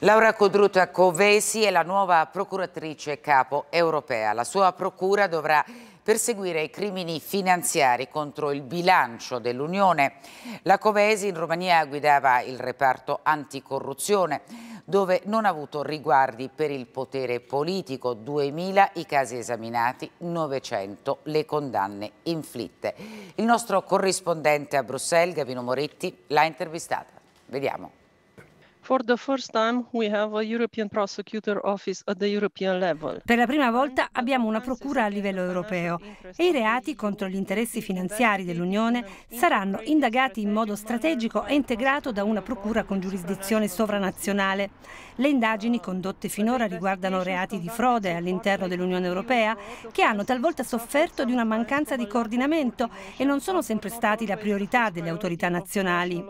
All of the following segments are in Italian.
Laura Codruta Covesi è la nuova procuratrice capo europea. La sua procura dovrà perseguire i crimini finanziari contro il bilancio dell'Unione. La Covesi in Romania guidava il reparto anticorruzione dove non ha avuto riguardi per il potere politico, 2.000 i casi esaminati, 900 le condanne inflitte. Il nostro corrispondente a Bruxelles, Gavino Moretti, l'ha intervistata. Vediamo. For the first time we have a Office at the level. Per la prima volta abbiamo una procura a livello europeo e i reati contro gli interessi finanziari dell'Unione saranno indagati in modo strategico e integrato da una procura con giurisdizione sovranazionale. Le indagini condotte finora riguardano reati di frode all'interno dell'Unione Europea che hanno talvolta sofferto di una mancanza di coordinamento e non sono sempre stati la priorità delle autorità nazionali.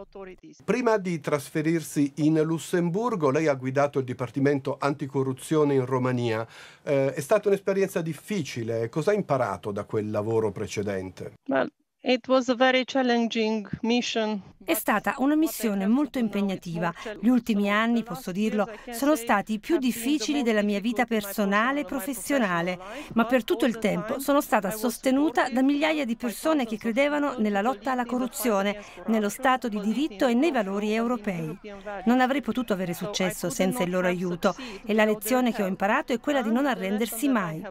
Prima di trasferirsi in Lussemburgo, lei ha guidato il Dipartimento Anticorruzione in Romania. Eh, è stata un'esperienza difficile. Cosa ha imparato da quel lavoro precedente? Well, it was a very challenging mission. È stata una missione molto impegnativa. Gli ultimi anni, posso dirlo, sono stati i più difficili della mia vita personale e professionale, ma per tutto il tempo sono stata sostenuta da migliaia di persone che credevano nella lotta alla corruzione, nello Stato di diritto e nei valori europei. Non avrei potuto avere successo senza il loro aiuto e la lezione che ho imparato è quella di non arrendersi mai.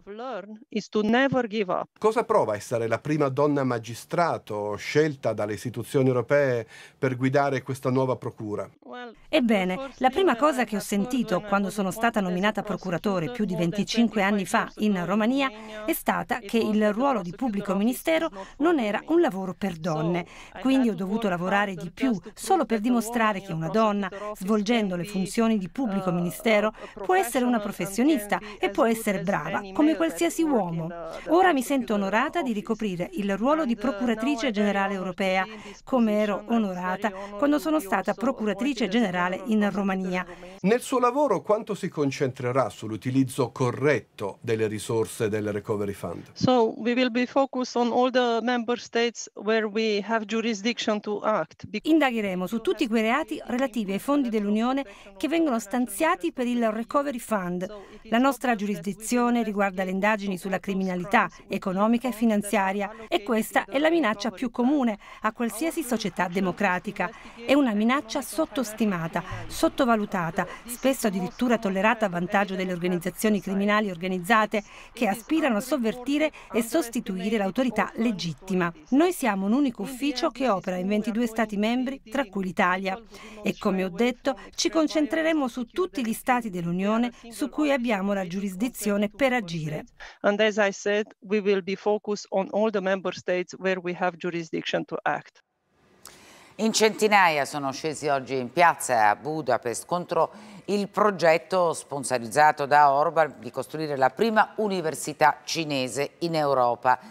Cosa prova essere la prima donna magistrato scelta dalle istituzioni europee? per guidare questa nuova procura? Well. Ebbene, la prima cosa che ho sentito quando sono stata nominata procuratore più di 25 anni fa in Romania è stata che il ruolo di pubblico ministero non era un lavoro per donne. Quindi ho dovuto lavorare di più solo per dimostrare che una donna, svolgendo le funzioni di pubblico eh, ministero, può essere una professionista e può essere brava come qualsiasi uomo. Ora mi sento onorata di ricoprire il ruolo eh, di procuratrice generale europea, come ero onorata quando sono stata procuratrice generale industriale in Romania. Nel suo lavoro quanto si concentrerà sull'utilizzo corretto delle risorse del Recovery Fund? So we will be focused on all the member states where we have jurisdiction to act. Indagheremo su tutti quei reati relativi ai fondi dell'Unione che vengono stanziati per il Recovery Fund. La nostra giurisdizione riguarda le indagini sulla criminalità economica e finanziaria e questa è la minaccia più comune a qualsiasi società democratica. È una minaccia sottostimata ignorata, sottovalutata, spesso addirittura tollerata a vantaggio delle organizzazioni criminali organizzate che aspirano a sovvertire e sostituire l'autorità legittima. Noi siamo un unico ufficio che opera in 22 Stati membri, tra cui l'Italia. E come ho detto, ci concentreremo su tutti gli Stati dell'Unione su cui abbiamo la giurisdizione per agire. And as I said, we will be focused on all the member states where we have jurisdiction to act. In centinaia sono scesi oggi in piazza a Budapest contro il progetto sponsorizzato da Orban di costruire la prima università cinese in Europa.